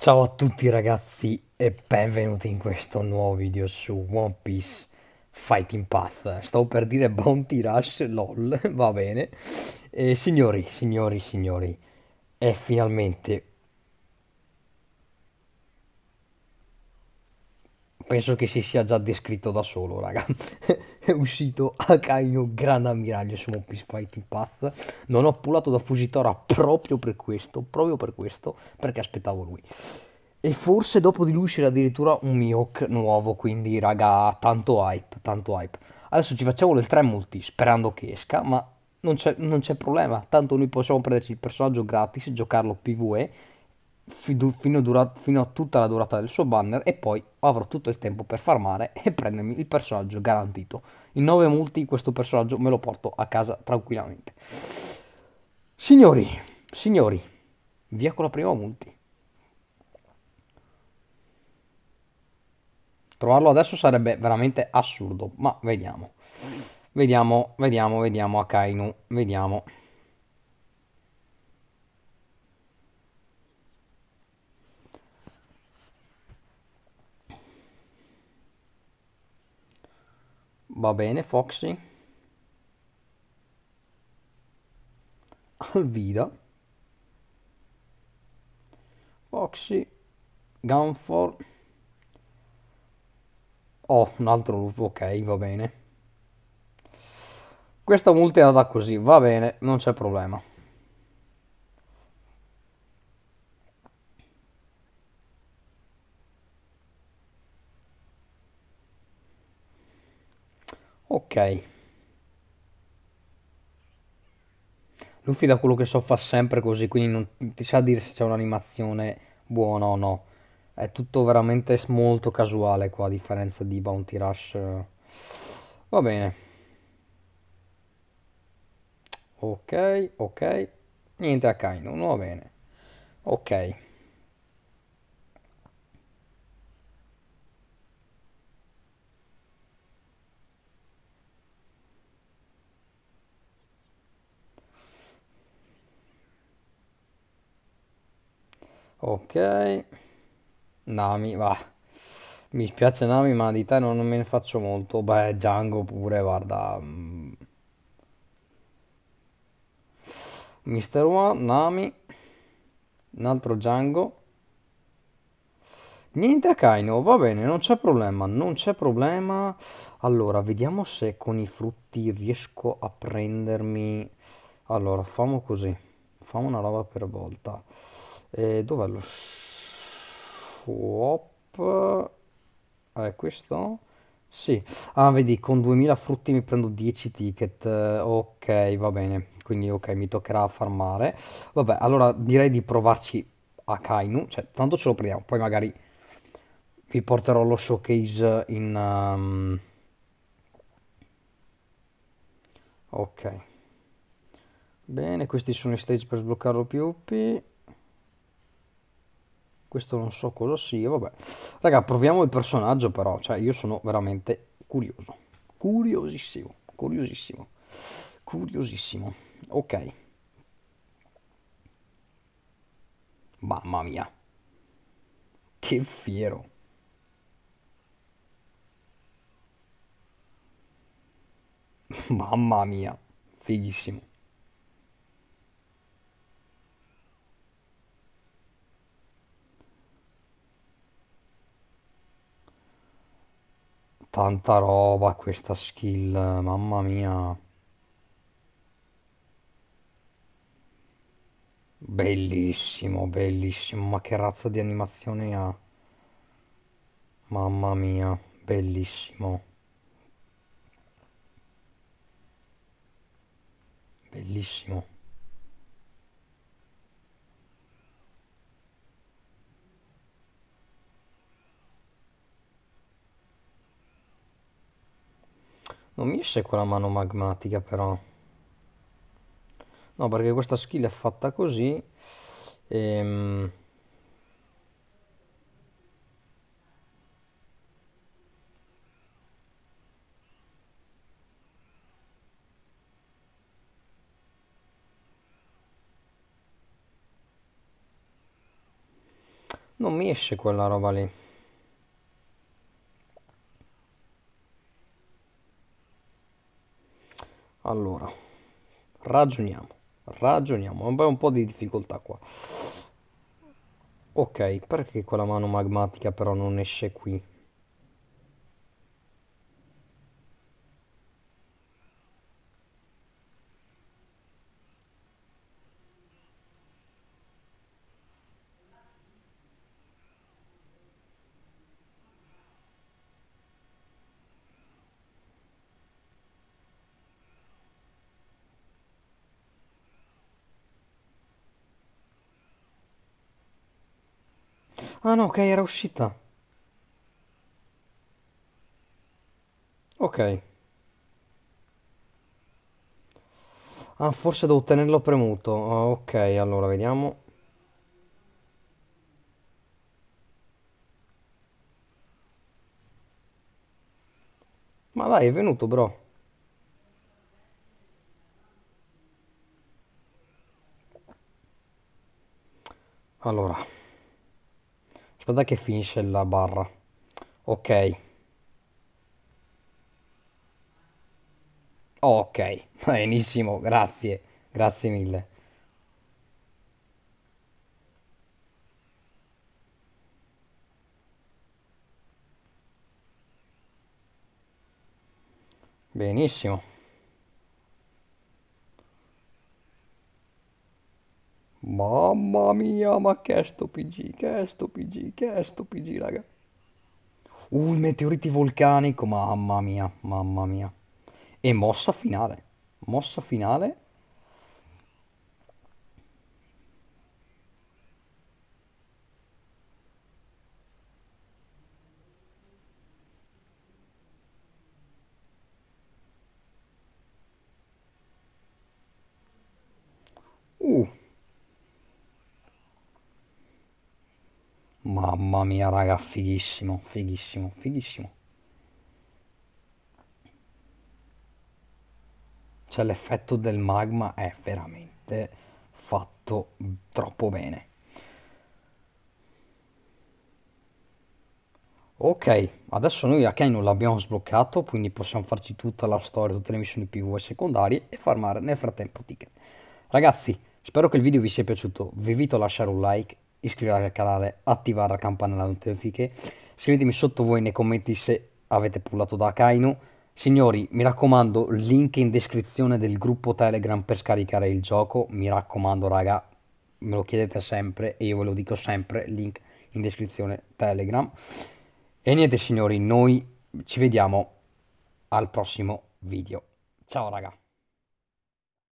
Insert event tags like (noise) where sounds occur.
Ciao a tutti ragazzi e benvenuti in questo nuovo video su One Piece Fighting Path. Stavo per dire Bounty Rush, lol, (laughs) va bene. E signori, signori, signori, è finalmente penso che si sia già descritto da solo, raga. (laughs) è uscito Akainu Gran Ammiraglio su One Piece Fighting Path. Non ho pullato da Fusitora proprio per questo, proprio per questo, perché aspettavo lui. E forse dopo di lui uscirà addirittura un Mihawk nuovo, quindi raga, tanto hype, tanto hype. Adesso ci facciamo le 3 multi, sperando che esca, ma non c'è, non c'è problema. Tanto noi possiamo prenderci il personaggio gratis, giocarlo PvE fino, dura- fino, a tutta la durata del suo banner e poi avrò tutto il tempo per farmare (laughs) e prendermi il personaggio garantito. In 9 multi questo personaggio me lo porto a casa tranquillamente. Signori, signori, via con la prima multi. Trovarlo adesso sarebbe veramente assurdo, ma vediamo. Vediamo, vediamo, vediamo Akainu, vediamo. Va bene, Foxy. Alvida. Foxy. Gunfor. Oh, un altro lupo, ok, va bene. Questa multa è andata così, va bene, non c'è problema. Ok. Luffy da quello che so fa sempre così, quindi non ti sa dire se c'è un'animazione buona o no. È tutto veramente molto casuale qua, a differenza di Bounty Rush. Va bene. Ok, ok. Niente a Kaino, va bene. Ok. ok Nami va mi spiace Nami ma di te non me ne faccio molto beh Django pure guarda mm. Mister One Nami un altro Django Niente Akaino, va bene, non c'è problema, non c'è problema. Allora, vediamo se con i frutti riesco a prendermi... Allora, famo così, famo una roba per volta. E eh, dov'è lo swap? Ah, è questo? Sì. Ah, vedi, con 2000 frutti mi prendo 10 ticket. Ok, va bene. Quindi, ok, mi toccherà farmare. Vabbè, allora direi di provarci a Kainu. Cioè, tanto ce lo prendiamo. Poi magari vi porterò lo showcase in... Um... Ok. Bene, questi sono i stage per sbloccarlo PvP questo non so cosa sia, vabbè. Raga, proviamo il personaggio però, cioè io sono veramente curioso. Curiosissimo, curiosissimo, curiosissimo. Ok. Mamma mia. Che fiero. (laughs) Mamma mia, fighissimo. Tanta roba questa skill, mamma mia. Bellissimo, bellissimo, ma che razza di animazione ha. Mamma mia, bellissimo. Bellissimo. Non mi esce quella mano magmatica però. No, perché questa skill è fatta così. Ehm... Non mi esce quella roba lì. allora ragioniamo ragioniamo un po' di difficoltà qua ok perché quella mano magmatica però non esce qui Ah no, ok, era uscita. Ok. Ah, forse devo tenerlo premuto. Oh, ok, allora vediamo. Ma dai, è venuto, bro. Allora aspetta che finisce la barra ok ok (laughs) benissimo grazie grazie mille benissimo Mamma mia, ma che è sto PG, che è sto PG, che è sto PG, raga. Uh, il meteoriti vulcanico, mamma mia, mamma mia. E mossa finale, mossa finale. Uh. Mamma mia, raga, fighissimo, fighissimo, fighissimo. Cioè l'effetto del magma è veramente fatto troppo bene. Ok, adesso noi a Kano l'abbiamo sbloccato, quindi possiamo farci tutta la storia, tutte le missioni PV secondarie e farmare nel frattempo ticket. Ragazzi, spero che il video vi sia piaciuto, vi invito a lasciare un like iscrivervi al canale, attivare la campanella notifiche, scrivetemi sotto voi nei commenti se avete pullato da Kainu. Signori, mi raccomando, link in descrizione del gruppo Telegram per scaricare il gioco, mi raccomando raga, me lo chiedete sempre e io ve lo dico sempre, link in descrizione Telegram. E niente signori, noi ci vediamo al prossimo video. Ciao raga!